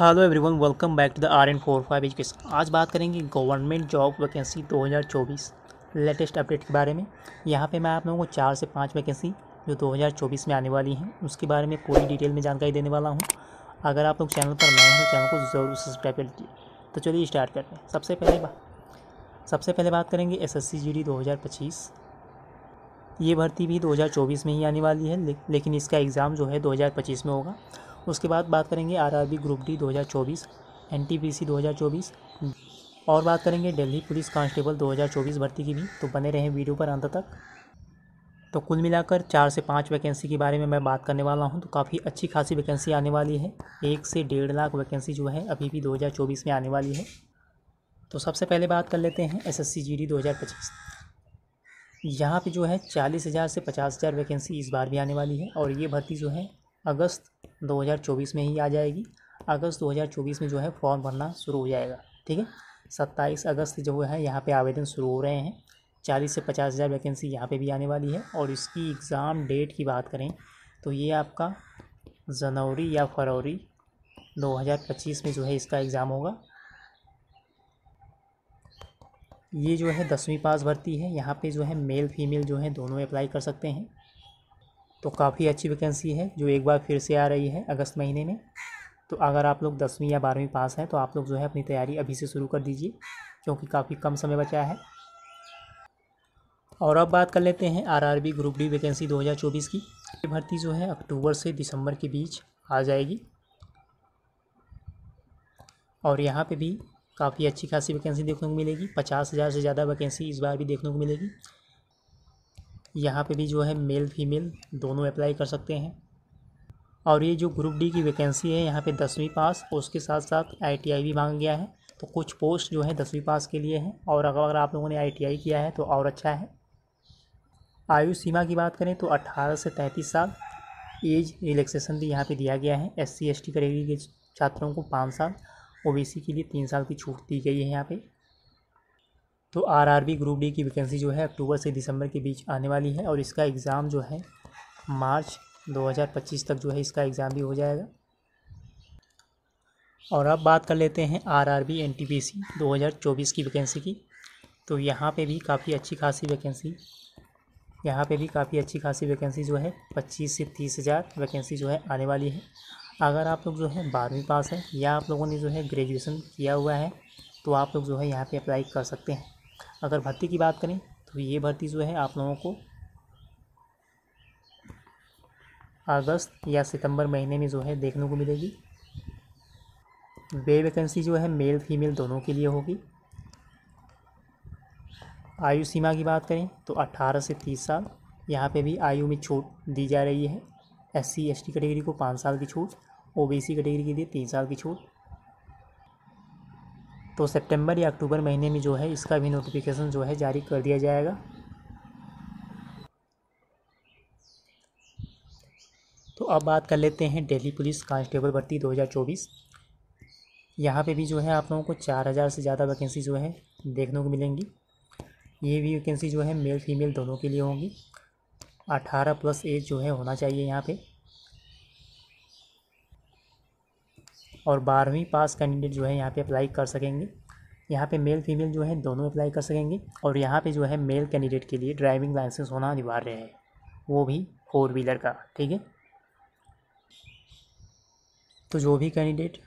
hello everyone welcome back to the R N four five education आज बात करेंगे government job vacancy 2024 latest update के बारे में यहाँ पे मैं आप लोगों को चार से पाँच वैकेंसी जो 2024 में आने वाली हैं उसके बारे में पूरी डिटेल में जानकारी देने वाला हूँ अगर आप लोग चैनल पर नए हैं चैनल तो को ज़रूर सब्सक्राइब कर लीजिए तो चलिए स्टार्ट करते हैं सबसे पहले बात सबसे पहले बात करेंगे एस एस सी ये भर्ती भी 2024 में ही आने वाली है ले, लेकिन इसका एग्ज़ाम जो है 2025 में होगा उसके बाद बात करेंगे आरआरबी ग्रुप डी 2024 एनटीपीसी 2024 और बात करेंगे दिल्ली पुलिस कांस्टेबल 2024 भर्ती की भी तो बने रहें वीडियो पर अंत तक तो कुल मिलाकर चार से पाँच वैकेंसी के बारे में मैं बात करने वाला हूं तो काफ़ी अच्छी खासी वैकेंसी आने वाली है एक से डेढ़ लाख वैकेंसी जो है अभी भी 2024 में आने वाली है तो सबसे पहले बात कर लेते हैं S S C G D दो हज़ार पच्चीस यहाँ पर जो है चालीस हज़ार से पचास हज़ार वैकेंसी इस बार भी आने वाली है और ये भर्ती जो है अगस्त 2024 में ही आ जाएगी अगस्त 2024 में जो है फॉर्म भरना शुरू हो जाएगा ठीक है सत्ताईस अगस्त जो है यहाँ पे आवेदन शुरू हो रहे हैं चालीस से पचास हज़ार वैकेंसी यहाँ पे भी आने वाली है और इसकी एग्ज़ाम डेट की बात करें तो ये आपका जनवरी या फरवरी दो में जो है इसका एग्ज़ाम होगा ये जो है दसवीं पास भर्ती है यहाँ पे जो है मेल फीमेल जो है दोनों अप्लाई कर सकते हैं तो काफ़ी अच्छी वैकेंसी है जो एक बार फिर से आ रही है अगस्त महीने में तो अगर आप लोग दसवीं या बारहवीं पास हैं तो आप लोग जो है अपनी तैयारी अभी से शुरू कर दीजिए क्योंकि काफ़ी कम समय बचा है और अब बात कर लेते हैं आरआरबी ग्रुप डी वैकेंसी 2024 की भर्ती जो है अक्टूबर से दिसंबर के बीच आ जाएगी और यहाँ पे भी काफ़ी अच्छी खासी वैकेंसी देखने को मिलेगी पचास हज़ार से ज़्यादा वैकेंसी इस बार भी देखने को मिलेगी यहाँ पे भी जो है मेल फीमेल दोनों अप्लाई कर सकते हैं और ये जो ग्रुप डी की वैकेंसी है यहाँ पे दसवीं पास उसके साथ साथ आईटीआई भी मांगा गया है तो कुछ पोस्ट जो है दसवीं पास के लिए हैं और अगर आप लोगों ने आईटीआई किया है तो और अच्छा है आयु सीमा की बात करें तो अट्ठारह से तैंतीस साल एज रिलैक्सेशन भी यहाँ पर दिया गया है S C S T category के छात्रों को पाँच साल ओ के लिए तीन साल की छूट दी गई है यहाँ पर तो आरआरबी ग्रुप डी की वैकेंसी जो है अक्टूबर से दिसंबर के बीच आने वाली है और इसका एग्ज़ाम जो है मार्च 2025 तक जो है इसका एग्ज़ाम भी हो जाएगा और अब बात कर लेते हैं आरआरबी एनटीपीसी 2024 की वैकेंसी की तो यहाँ पे भी काफ़ी अच्छी खासी वैकेंसी यहाँ पे भी काफ़ी अच्छी खासी वैकेंसी जो है पच्चीस से तीस हज़ार वैकेंसी जो है आने वाली है अगर आप लोग जो है बारहवीं पास है या आप लोगों ने जो है ग्रेजुएसन किया हुआ है तो आप लोग जो है यहाँ पर अप्लाई कर सकते हैं अगर भर्ती की बात करें तो ये भर्ती जो है आप लोगों को अगस्त या सितंबर महीने में जो है देखने को मिलेगी वे वैकेंसी जो है मेल फीमेल दोनों के लिए होगी आयु सीमा की बात करें तो 18 से 30 साल यहाँ पे भी आयु में छूट दी जा रही है एस सी कैटेगरी को पाँच साल की छूट ओबीसी कैटेगरी के लिए तीन साल की छूट तो सितंबर या अक्टूबर महीने में जो है इसका भी नोटिफिकेशन जो है जारी कर दिया जाएगा तो अब बात कर लेते हैं दिल्ली पुलिस कांस्टेबल भर्ती 2024 यहाँ पर भी जो है आप लोगों को चार हज़ार से ज़्यादा वैकेंसी जो है देखने को मिलेंगी ये भी वैकेंसी जो है मेल फीमेल दोनों के लिए होंगी अठारह प्लस एज जो है होना चाहिए यहाँ पर और बारहवीं पास कैंडिडेट जो है यहाँ पे अप्लाई कर सकेंगे यहाँ पे मेल फीमेल जो है दोनों अप्लाई कर सकेंगे और यहाँ पे जो है मेल कैंडिडेट के लिए ड्राइविंग लाइसेंस होना अनिवार्य है वो भी फोर व्हीलर का ठीक है तो जो भी कैंडिडेट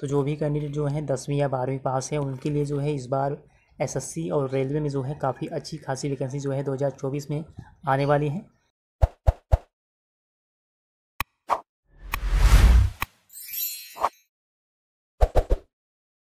तो जो भी कैंडिडेट जो है दसवीं या बारहवीं पास है उनके लिए जो है इस बार एसएससी और रेलवे में जो है काफ़ी अच्छी खासी वैकेंसी जो है 2024 में आने वाली है